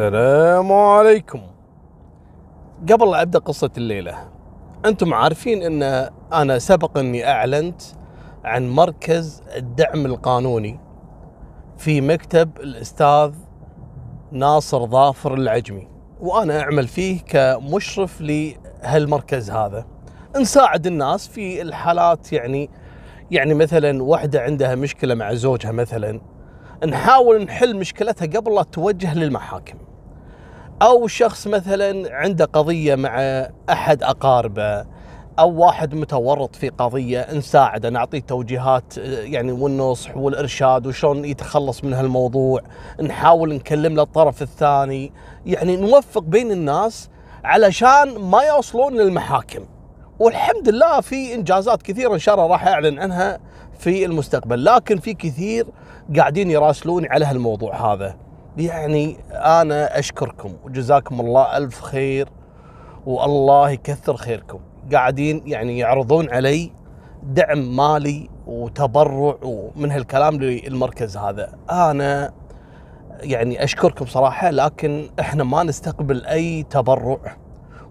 السلام عليكم قبل لا ابدا قصه الليله انتم عارفين ان انا سبق اني اعلنت عن مركز الدعم القانوني في مكتب الاستاذ ناصر ظافر العجمي وانا اعمل فيه كمشرف لهالمركز هذا نساعد الناس في الحالات يعني يعني مثلا واحده عندها مشكله مع زوجها مثلا نحاول نحل مشكلتها قبل لا توجه للمحاكم او شخص مثلا عنده قضيه مع احد اقاربه او واحد متورط في قضيه نساعده نعطيه توجيهات يعني والنصح والارشاد وشلون يتخلص من هالموضوع نحاول نكلم له الطرف الثاني يعني نوفق بين الناس علشان ما يوصلون للمحاكم والحمد لله في انجازات كثيره ان شاء الله راح اعلن عنها في المستقبل لكن في كثير قاعدين يراسلوني على هالموضوع هذا يعني انا اشكركم وجزاكم الله الف خير والله يكثر خيركم قاعدين يعني يعرضون علي دعم مالي وتبرع ومن هالكلام للمركز هذا انا يعني اشكركم صراحه لكن احنا ما نستقبل اي تبرع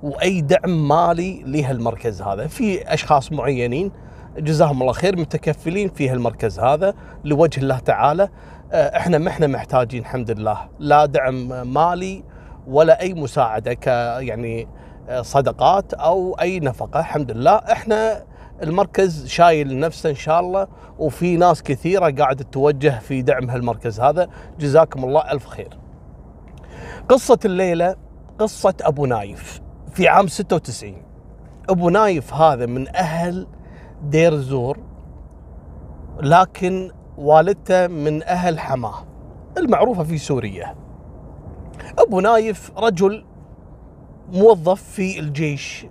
واي دعم مالي لهالمركز هذا في اشخاص معينين جزاهم الله خير متكفلين في هالمركز هذا لوجه الله تعالى آه، احنا ما احنا محتاجين الحمد لله لا دعم مالي ولا اي مساعده ك يعني آه، صدقات او اي نفقه الحمد لله احنا المركز شايل نفسه ان شاء الله وفي ناس كثيره قاعده توجه في دعم هالمركز هذا جزاكم الله الف خير. قصه الليله قصه ابو نايف في عام 96 ابو نايف هذا من اهل دير زور لكن والدته من أهل حماه المعروفة في سوريا أبو نايف رجل موظف في الجيش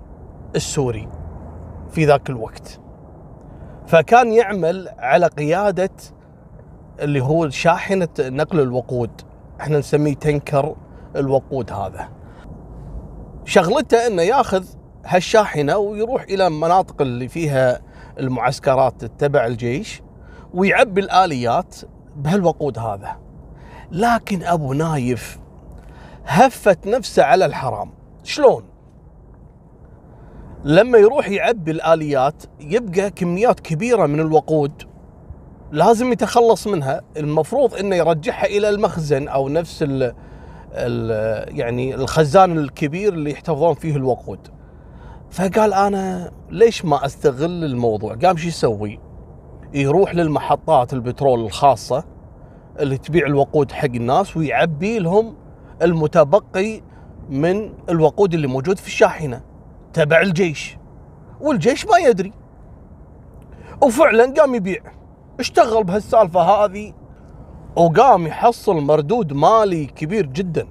السوري في ذاك الوقت فكان يعمل على قيادة اللي هو شاحنة نقل الوقود احنا نسميه تنكر الوقود هذا شغلته انه ياخذ هالشاحنة ويروح الى المناطق اللي فيها المعسكرات تبع الجيش ويعبي الاليات بهالوقود هذا لكن ابو نايف هفت نفسه على الحرام شلون لما يروح يعبي الاليات يبقى كميات كبيره من الوقود لازم يتخلص منها المفروض انه يرجعها الى المخزن او نفس ال الـ يعني الخزان الكبير اللي يحتفظون فيه الوقود فقال انا ليش ما استغل الموضوع قام شو يسوي يروح للمحطات البترول الخاصة اللي تبيع الوقود حق الناس ويعبي لهم المتبقي من الوقود اللي موجود في الشاحنة تبع الجيش والجيش ما يدري وفعلا قام يبيع اشتغل بهالسالفة هذه وقام يحصل مردود مالي كبير جدا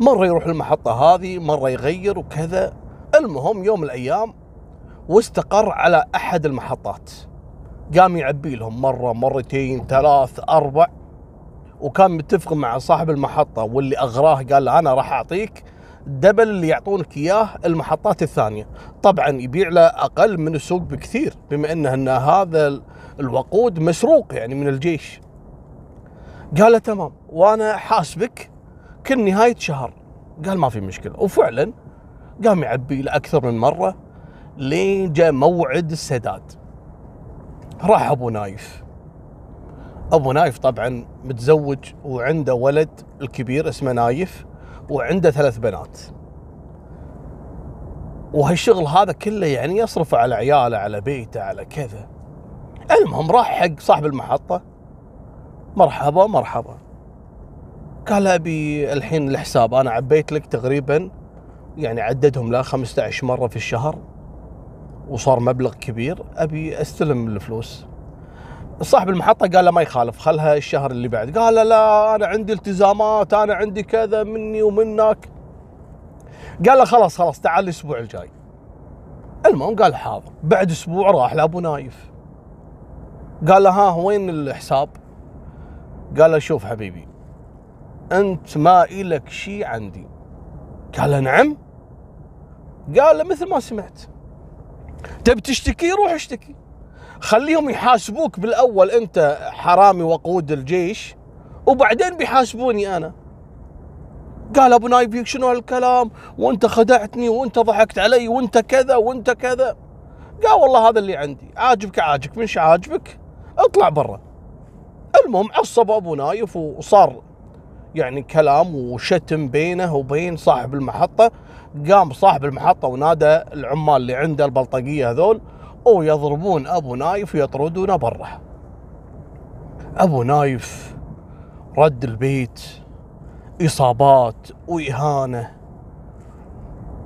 مرة يروح المحطة هذه مرة يغير وكذا المهم يوم من الأيام واستقر على أحد المحطات قام يعبي لهم مره مرتين ثلاث اربع وكان متفق مع صاحب المحطه واللي اغراه قال له انا راح اعطيك دبل اللي يعطونك اياه المحطات الثانيه طبعا يبيع له اقل من السوق بكثير بما انه ان هذا الوقود مسروق يعني من الجيش قال له تمام وانا حاسبك كل نهايه شهر قال ما في مشكله وفعلا قام يعبي له اكثر من مره لين جاء موعد السداد راح ابو نايف ابو نايف طبعا متزوج وعنده ولد الكبير اسمه نايف وعنده ثلاث بنات وهالشغل هذا كله يعني يصرف على عياله على بيته على كذا المهم راح حق صاحب المحطة مرحبا مرحبا قال ابي الحين الحساب انا عبيت لك تقريبا يعني عددهم لا 15 مرة في الشهر وصار مبلغ كبير ابي استلم الفلوس صاحب المحطة قال له ما يخالف خلها الشهر اللي بعد قال له لا أنا عندي التزامات أنا عندي كذا مني ومنك قال له خلاص خلاص تعال الأسبوع الجاي المهم قال حاضر بعد أسبوع راح لأبو نايف قال له ها وين الحساب قال له شوف حبيبي أنت ما إلك شيء عندي قال له نعم قال له مثل ما سمعت تبي تشتكي روح اشتكي خليهم يحاسبوك بالاول انت حرامي وقود الجيش وبعدين بيحاسبوني انا قال ابو نايف شنو هالكلام وانت خدعتني وانت ضحكت علي وانت كذا وانت كذا قال والله هذا اللي عندي عاجبك عاجبك مش عاجبك اطلع برا المهم عصب ابو نايف وصار يعني كلام وشتم بينه وبين صاحب المحطة قام صاحب المحطة ونادى العمال اللي عنده البلطجية هذول ويضربون أبو نايف ويطردونه برا أبو نايف رد البيت إصابات وإهانة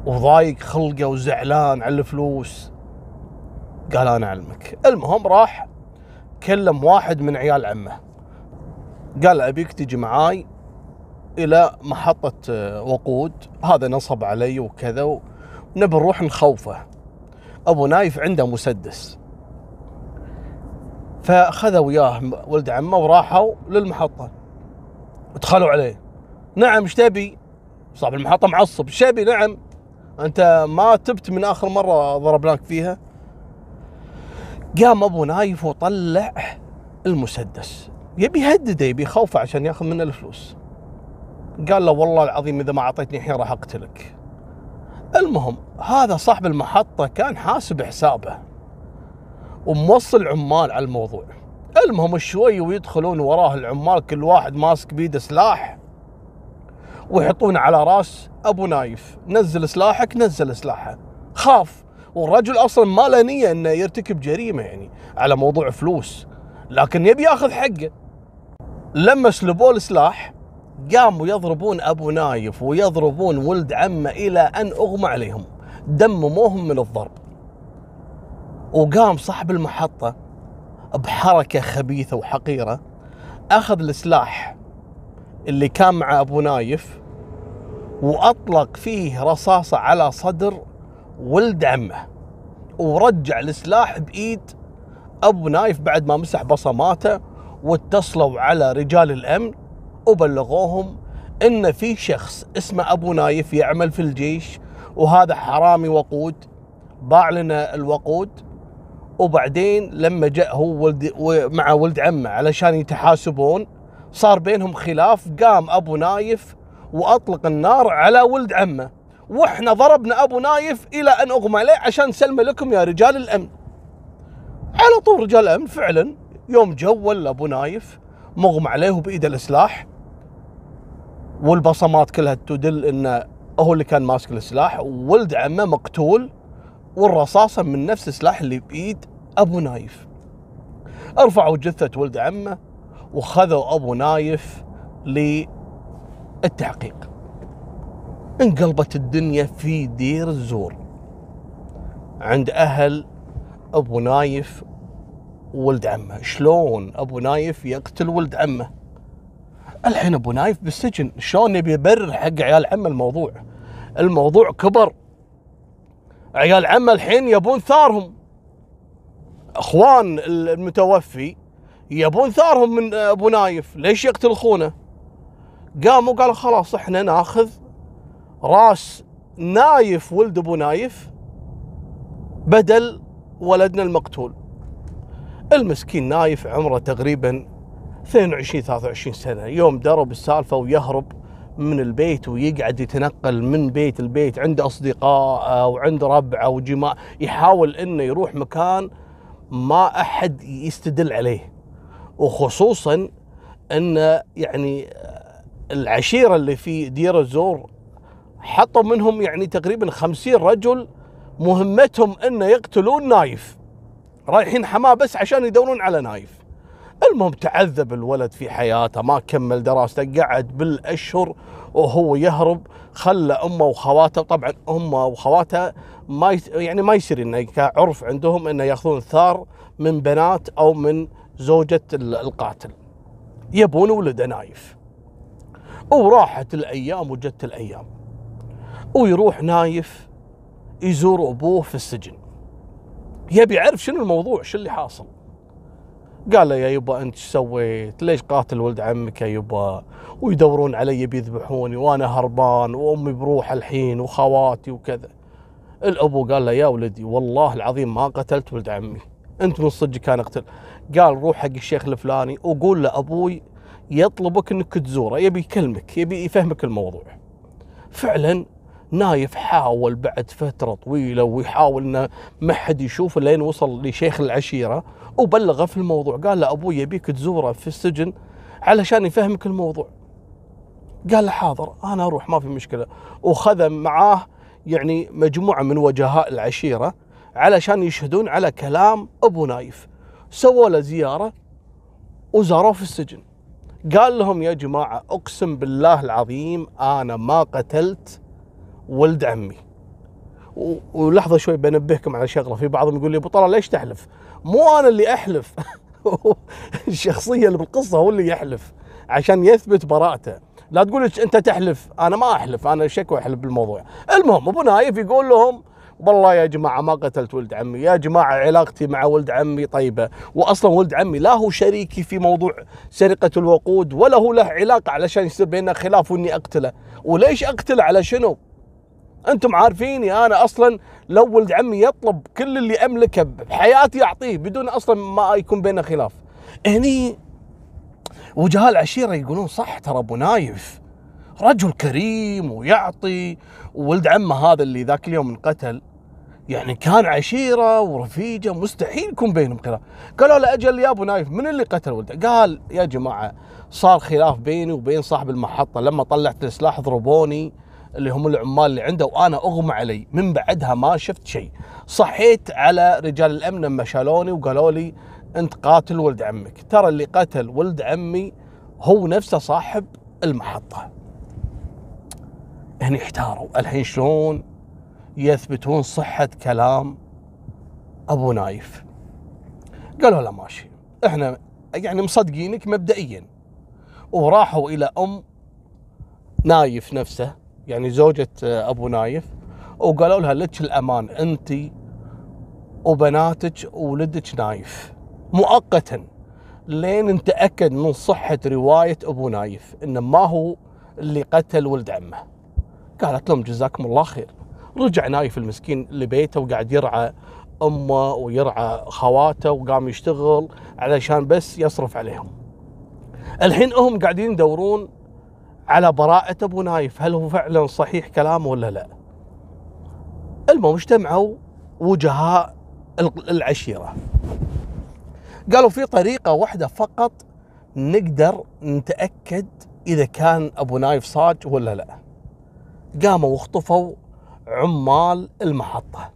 وضايق خلقه وزعلان على الفلوس قال أنا أعلمك المهم راح كلم واحد من عيال عمه قال أبيك تجي معاي الى محطه آه، وقود هذا نصب علي وكذا ونبي نروح نخوفه ابو نايف عنده مسدس فاخذ وياه ولد عمه وراحوا للمحطه ودخلوا عليه نعم ايش تبي؟ صاحب المحطه معصب ايش تبي؟ نعم انت ما تبت من اخر مره ضربناك فيها قام ابو نايف وطلع المسدس يبي يهدده يبي يخوفه عشان ياخذ منه الفلوس قال له والله العظيم اذا ما اعطيتني الحين راح اقتلك المهم هذا صاحب المحطه كان حاسب حسابه وموصل عمال على الموضوع المهم شوي ويدخلون وراه العمال كل واحد ماسك بيده سلاح ويحطون على راس ابو نايف نزل سلاحك نزل سلاحه خاف والرجل اصلا ما له نيه انه يرتكب جريمه يعني على موضوع فلوس لكن يبي ياخذ حقه لما سلبوه السلاح قاموا يضربون أبو نايف ويضربون ولد عمه إلى أن أغمى عليهم دمموهم من الضرب وقام صاحب المحطة بحركة خبيثة وحقيرة أخذ السلاح اللي كان مع أبو نايف وأطلق فيه رصاصة على صدر ولد عمه ورجع السلاح بإيد أبو نايف بعد ما مسح بصماته واتصلوا على رجال الأمن وبلغوهم ان في شخص اسمه ابو نايف يعمل في الجيش وهذا حرامي وقود باع لنا الوقود وبعدين لما جاء هو ولد مع ولد عمه علشان يتحاسبون صار بينهم خلاف قام ابو نايف واطلق النار على ولد عمه واحنا ضربنا ابو نايف الى ان اغمى عليه عشان سلم لكم يا رجال الامن على طول رجال الامن فعلا يوم جو ولا ابو نايف مغمى عليه بايده السلاح والبصمات كلها تدل انه هو اللي كان ماسك السلاح وولد عمه مقتول والرصاصه من نفس السلاح اللي بايد ابو نايف رفعوا جثه ولد عمه وخذوا ابو نايف للتحقيق انقلبت الدنيا في دير الزور عند اهل ابو نايف وولد عمه شلون ابو نايف يقتل ولد عمه الحين ابو نايف بالسجن شلون يبي يبرر حق عيال عمه الموضوع الموضوع كبر عيال عمه الحين يبون ثارهم اخوان المتوفي يبون ثارهم من ابو نايف ليش يقتل اخونه قاموا قالوا خلاص احنا ناخذ راس نايف ولد ابو نايف بدل ولدنا المقتول المسكين نايف عمره تقريبا 22 23 سنه يوم درب السالفه ويهرب من البيت ويقعد يتنقل من بيت لبيت عند اصدقاء او عند ربع او جماع يحاول انه يروح مكان ما احد يستدل عليه وخصوصا ان يعني العشيره اللي في دير الزور حطوا منهم يعني تقريبا خمسين رجل مهمتهم انه يقتلون نايف رايحين حماه بس عشان يدورون على نايف المهم تعذب الولد في حياته ما كمل دراسته قعد بالاشهر وهو يهرب خلى امه وخواته طبعا امه وخواته ما يعني ما يصير انه كعرف عندهم انه ياخذون ثار من بنات او من زوجة القاتل يبون ولده نايف وراحت الايام وجت الايام ويروح نايف يزور ابوه في السجن يبي يعرف شنو الموضوع شنو اللي حاصل قال له يا يبا انت شو سويت؟ ليش قاتل ولد عمك يا يبا؟ ويدورون علي بيذبحوني وانا هربان وامي بروح الحين وخواتي وكذا. الابو قال له يا ولدي والله العظيم ما قتلت ولد عمي، انت من صدق كان اقتل. قال روح حق الشيخ الفلاني وقول له ابوي يطلبك انك تزوره، يبي يكلمك، يبي يفهمك الموضوع. فعلا نايف حاول بعد فتره طويله ويحاول انه ما حد يشوفه لين وصل لشيخ العشيره وبلغه في الموضوع قال له ابوي يبيك تزوره في السجن علشان يفهمك الموضوع قال له حاضر انا اروح ما في مشكله وخذ معاه يعني مجموعه من وجهاء العشيره علشان يشهدون على كلام ابو نايف سووا له زياره وزاروه في السجن قال لهم يا جماعه اقسم بالله العظيم انا ما قتلت ولد عمي ولحظه شوي بنبهكم على شغله في بعضهم يقول لي ابو طلال ليش تحلف؟ مو انا اللي احلف الشخصيه اللي بالقصه هو اللي يحلف عشان يثبت براءته لا تقول انت تحلف انا ما احلف انا شكوى احلف بالموضوع المهم ابو نايف يقول لهم والله يا جماعه ما قتلت ولد عمي يا جماعه علاقتي مع ولد عمي طيبه واصلا ولد عمي لا هو شريكي في موضوع سرقه الوقود ولا هو له علاقه علشان يصير بيننا خلاف واني اقتله وليش اقتله على شنو انتم عارفيني انا اصلا لو ولد عمي يطلب كل اللي املكه بحياتي اعطيه بدون اصلا ما يكون بيننا خلاف هني وجهاء العشيره يقولون صح ترى ابو نايف رجل كريم ويعطي وولد عمه هذا اللي ذاك اليوم انقتل يعني كان عشيره ورفيجه مستحيل يكون بينهم خلاف قالوا له اجل يا ابو نايف من اللي قتل ولده قال يا جماعه صار خلاف بيني وبين صاحب المحطه لما طلعت السلاح ضربوني اللي هم العمال اللي عنده وانا اغمى علي من بعدها ما شفت شيء صحيت على رجال الامن لما شالوني وقالوا لي انت قاتل ولد عمك ترى اللي قتل ولد عمي هو نفسه صاحب المحطه هني احتاروا الحين شلون يثبتون صحه كلام ابو نايف قالوا له ماشي احنا يعني مصدقينك مبدئيا وراحوا الى ام نايف نفسه يعني زوجة آه، أبو نايف وقالوا لها لك الأمان أنت وبناتك وولدك نايف مؤقتا لين نتأكد من صحة رواية أبو نايف إن ما هو اللي قتل ولد عمه قالت لهم جزاكم الله خير رجع نايف المسكين لبيته وقاعد يرعى امه ويرعى خواته وقام يشتغل علشان بس يصرف عليهم الحين هم قاعدين يدورون على براءة أبو نايف هل هو فعلا صحيح كلامه ولا لا المهم اجتمعوا وجهاء العشيرة قالوا في طريقة واحدة فقط نقدر نتأكد إذا كان أبو نايف صاج ولا لا قاموا واخطفوا عمال المحطة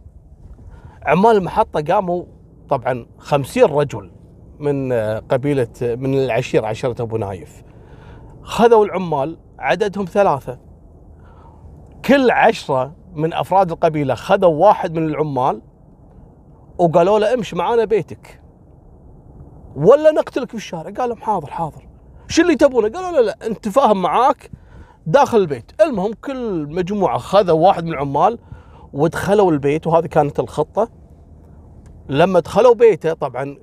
عمال المحطة قاموا طبعا خمسين رجل من قبيلة من العشيرة عشيرة أبو نايف خذوا العمال عددهم ثلاثة كل عشرة من أفراد القبيلة خذوا واحد من العمال وقالوا له امش معانا بيتك ولا نقتلك في الشارع قال لهم حاضر حاضر شو اللي تبونه قالوا له لا انت فاهم معاك داخل البيت المهم كل مجموعة خذوا واحد من العمال ودخلوا البيت وهذه كانت الخطة لما دخلوا بيته طبعا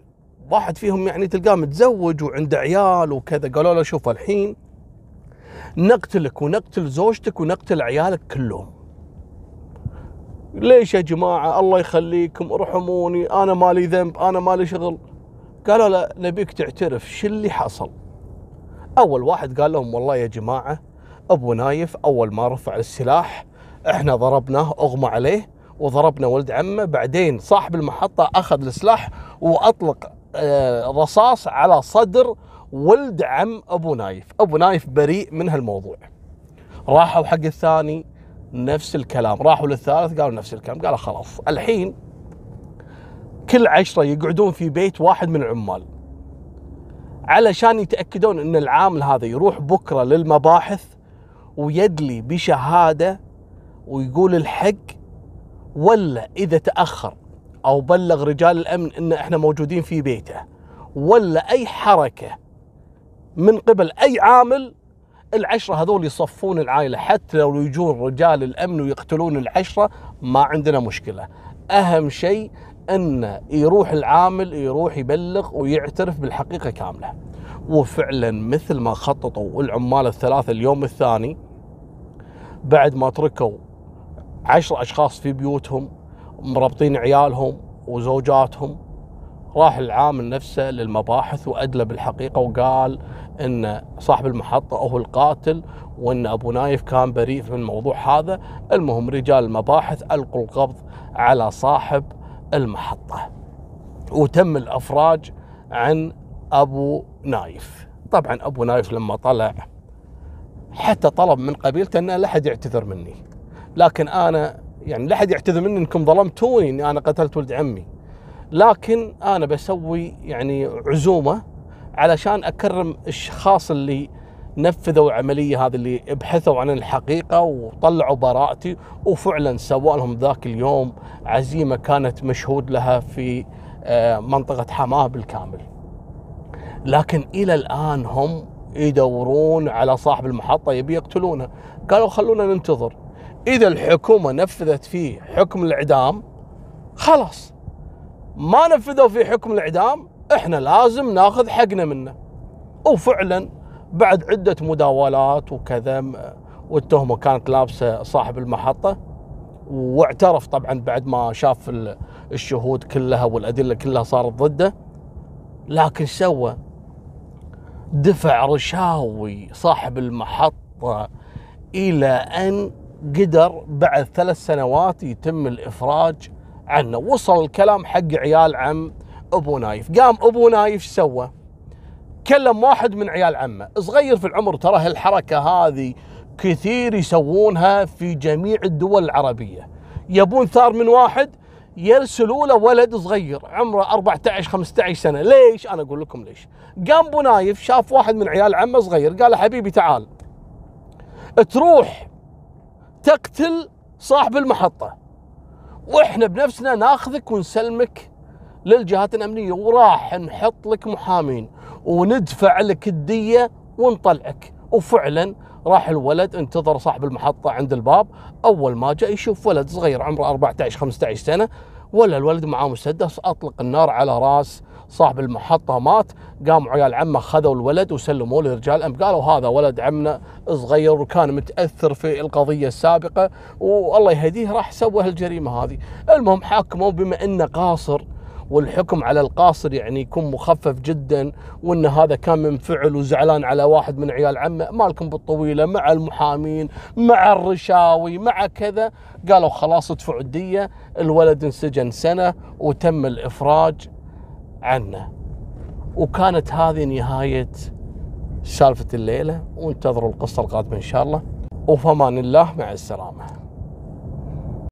واحد فيهم يعني تلقاه متزوج وعنده عيال وكذا قالوا له شوف الحين نقتلك ونقتل زوجتك ونقتل عيالك كلهم ليش يا جماعة الله يخليكم ارحموني أنا مالي ذنب أنا مالي شغل قالوا لا نبيك تعترف شو اللي حصل أول واحد قال لهم والله يا جماعة أبو نايف أول ما رفع السلاح إحنا ضربناه أغمى عليه وضربنا ولد عمه بعدين صاحب المحطة أخذ السلاح وأطلق آه، رصاص على صدر ولد عم ابو نايف ابو نايف بريء من هالموضوع راحوا حق الثاني نفس الكلام راحوا للثالث قالوا نفس الكلام قالوا خلاص الحين كل عشرة يقعدون في بيت واحد من العمال علشان يتأكدون أن العامل هذا يروح بكرة للمباحث ويدلي بشهادة ويقول الحق ولا إذا تأخر أو بلغ رجال الأمن أن إحنا موجودين في بيته ولا أي حركة من قبل اي عامل العشره هذول يصفون العائله حتى لو يجون رجال الامن ويقتلون العشره ما عندنا مشكله اهم شيء ان يروح العامل يروح يبلغ ويعترف بالحقيقه كامله وفعلا مثل ما خططوا العمال الثلاثه اليوم الثاني بعد ما تركوا عشر اشخاص في بيوتهم مربطين عيالهم وزوجاتهم راح العامل نفسه للمباحث وأدلى بالحقيقة وقال أن صاحب المحطة هو القاتل وأن أبو نايف كان بريء من الموضوع هذا المهم رجال المباحث ألقوا القبض على صاحب المحطة وتم الإفراج عن أبو نايف طبعا أبو نايف لما طلع حتى طلب من قبيلته أن لا أحد يعتذر مني لكن أنا يعني لا أحد يعتذر مني أنكم ظلمتوني أني أنا قتلت ولد عمي لكن انا بسوي يعني عزومه علشان اكرم الاشخاص اللي نفذوا العمليه هذه اللي بحثوا عن الحقيقه وطلعوا براءتي وفعلا سووا لهم ذاك اليوم عزيمه كانت مشهود لها في آه، منطقه حماه بالكامل. لكن الى الان هم يدورون على صاحب المحطه يبي يقتلونه، قالوا خلونا ننتظر. اذا الحكومه نفذت فيه حكم الاعدام خلاص ما نفذوا في حكم الاعدام احنا لازم ناخذ حقنا منه وفعلا بعد عده مداولات وكذا والتهمه كانت لابسه صاحب المحطه واعترف طبعا بعد ما شاف الشهود كلها والادله كلها صارت ضده لكن سوى دفع رشاوي صاحب المحطه الى ان قدر بعد ثلاث سنوات يتم الافراج عنه وصل الكلام حق عيال عم ابو نايف قام ابو نايف سوى كلم واحد من عيال عمه صغير في العمر ترى هالحركه هذه كثير يسوونها في جميع الدول العربيه يبون ثار من واحد يرسلوا له ولد صغير عمره 14 15 سنه ليش انا اقول لكم ليش قام ابو نايف شاف واحد من عيال عمه صغير قال له حبيبي تعال تروح تقتل صاحب المحطه واحنا بنفسنا ناخذك ونسلمك للجهات الامنيه وراح نحط لك محامين وندفع لك الديه ونطلعك وفعلا راح الولد انتظر صاحب المحطه عند الباب اول ما جاء يشوف ولد صغير عمره 14 15 سنه ولا الولد معاه مسدس اطلق النار على راس صاحب المحطه مات قاموا عيال عمه خذوا الولد وسلموه لرجال أم قالوا هذا ولد عمنا صغير وكان متاثر في القضيه السابقه والله يهديه راح سوى هالجريمه هذه المهم حاكموا بما انه قاصر والحكم على القاصر يعني يكون مخفف جدا وان هذا كان من فعل وزعلان على واحد من عيال عمه مالكم بالطويله مع المحامين مع الرشاوي مع كذا قالوا خلاص ادفعوا الديه الولد انسجن سنه وتم الافراج عنا وكانت هذه نهاية سالفة الليلة وانتظروا القصة القادمة إن شاء الله وفمان الله مع السلامة